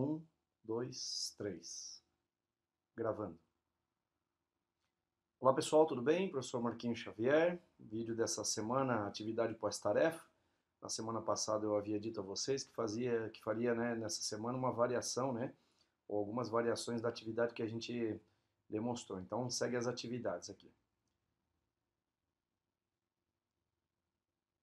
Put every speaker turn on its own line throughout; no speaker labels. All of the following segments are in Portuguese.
Um, dois, três. Gravando. Olá pessoal, tudo bem? Professor Marquinhos Xavier. Vídeo dessa semana, atividade pós-tarefa. Na semana passada eu havia dito a vocês que fazia, que faria né, nessa semana uma variação, né? Ou algumas variações da atividade que a gente demonstrou. Então segue as atividades aqui.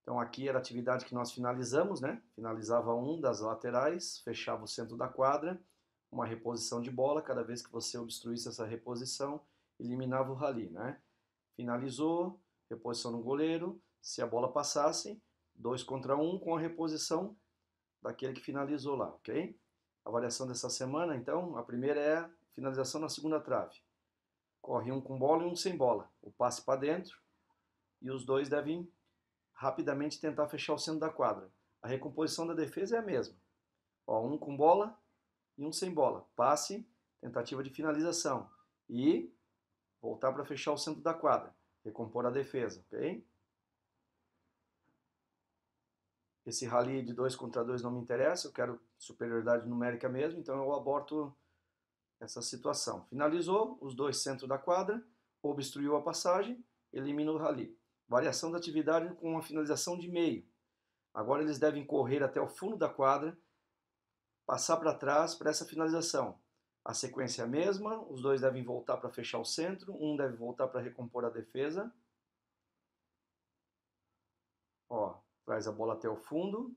Então aqui era a atividade que nós finalizamos, né? Finalizava um das laterais, fechava o centro da quadra, uma reposição de bola, cada vez que você obstruísse essa reposição, eliminava o rally, né? Finalizou, reposição no goleiro, se a bola passasse, dois contra um com a reposição daquele que finalizou lá, ok? A variação dessa semana, então, a primeira é a finalização na segunda trave. Corre um com bola e um sem bola. O passe para dentro e os dois devem rapidamente tentar fechar o centro da quadra. A recomposição da defesa é a mesma. Ó, um com bola e um sem bola. Passe, tentativa de finalização. E voltar para fechar o centro da quadra. Recompor a defesa, ok? Esse rally de dois contra dois não me interessa, eu quero superioridade numérica mesmo, então eu aborto essa situação. Finalizou, os dois centro da quadra, obstruiu a passagem, elimina o rally variação da atividade com uma finalização de meio. Agora eles devem correr até o fundo da quadra, passar para trás para essa finalização. A sequência é a mesma, os dois devem voltar para fechar o centro, um deve voltar para recompor a defesa. Ó, traz a bola até o fundo,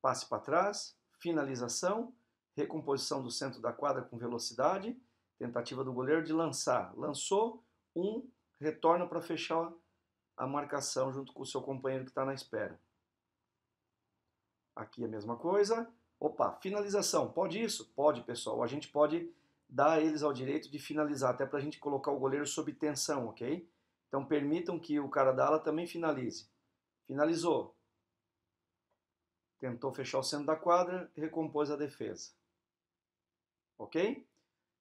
passe para trás, finalização, recomposição do centro da quadra com velocidade, tentativa do goleiro de lançar. Lançou, um retorna para fechar a marcação junto com o seu companheiro que está na espera. Aqui a mesma coisa. Opa, finalização. Pode isso? Pode, pessoal. A gente pode dar eles ao direito de finalizar, até para a gente colocar o goleiro sob tensão, ok? Então permitam que o cara da ala também finalize. Finalizou. Tentou fechar o centro da quadra, recompôs a defesa. Ok?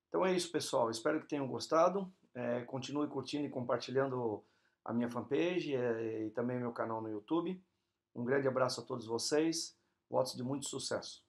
Então é isso, pessoal. Espero que tenham gostado. É, continue curtindo e compartilhando a minha fanpage e, eh, e também meu canal no YouTube. Um grande abraço a todos vocês. Votos de muito sucesso.